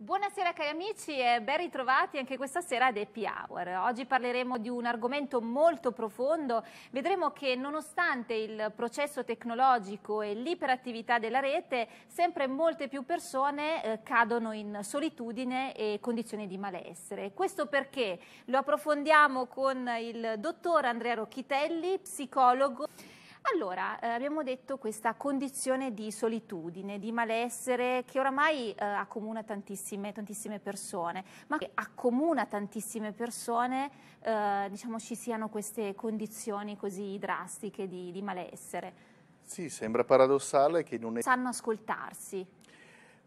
Buonasera cari amici e ben ritrovati anche questa sera ad Happy Hour. Oggi parleremo di un argomento molto profondo. Vedremo che nonostante il processo tecnologico e l'iperattività della rete, sempre molte più persone eh, cadono in solitudine e condizioni di malessere. Questo perché lo approfondiamo con il dottor Andrea Rocchitelli, psicologo allora, eh, abbiamo detto questa condizione di solitudine, di malessere che oramai eh, accomuna tantissime, tantissime, persone, ma che accomuna tantissime persone, eh, diciamo ci siano queste condizioni così drastiche di, di malessere. Sì, sembra paradossale che non è... sanno ascoltarsi.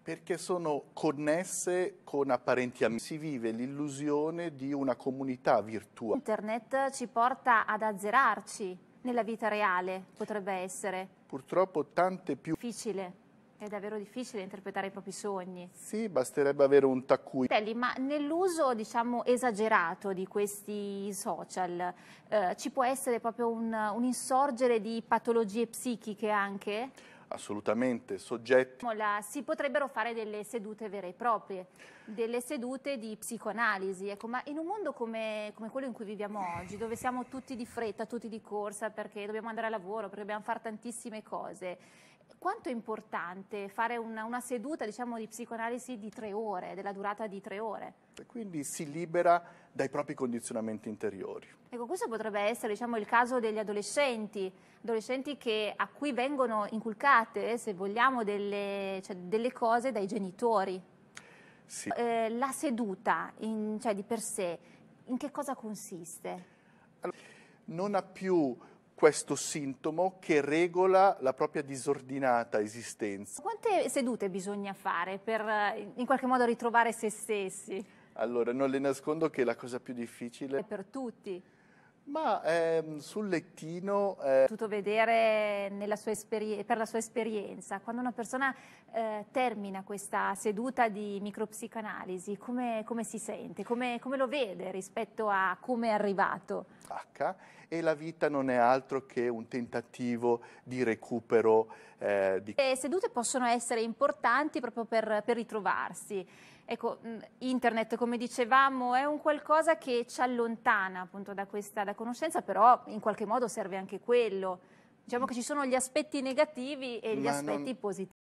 Perché sono connesse con apparenti amici. Si vive l'illusione di una comunità virtuale. Internet ci porta ad azzerarci nella vita reale potrebbe essere? Purtroppo tante più... Difficile. È davvero difficile interpretare i propri sogni. Sì, basterebbe avere un taccuino. Telli, ma nell'uso, diciamo, esagerato di questi social, eh, ci può essere proprio un, un insorgere di patologie psichiche anche? assolutamente soggetti. Diciamo, si potrebbero fare delle sedute vere e proprie, delle sedute di psicoanalisi, ecco, ma in un mondo come, come, quello in cui viviamo oggi, dove siamo tutti di fretta, tutti di corsa, perché dobbiamo andare a lavoro, perché dobbiamo fare tantissime cose, quanto è importante fare una, una seduta diciamo, di psicoanalisi di tre ore, della durata di tre ore? E quindi si libera dai propri condizionamenti interiori. Ecco, questo potrebbe essere diciamo, il caso degli adolescenti, adolescenti che, a cui vengono inculcate, se vogliamo, delle, cioè, delle cose dai genitori. Sì. Eh, la seduta in, cioè, di per sé, in che cosa consiste? Allora, non ha più questo sintomo che regola la propria disordinata esistenza. Quante sedute bisogna fare per eh, in qualche modo ritrovare se stessi? Allora, non le nascondo che la cosa più difficile è per tutti ma ehm, sul lettino... Eh... Potuto vedere per la sua esperienza, quando una persona eh, termina questa seduta di micropsicanalisi, come, come si sente, come, come, lo vede rispetto a come è arrivato? H, e la vita non è altro che un tentativo di recupero. Eh, di... Le sedute possono essere importanti proprio per, per ritrovarsi. Ecco, mm, internet, come dicevamo, è un qualcosa che ci allontana appunto da questa da conoscenza, però in qualche modo serve anche quello. Diciamo mm. che ci sono gli aspetti negativi e gli Ma aspetti non, positivi.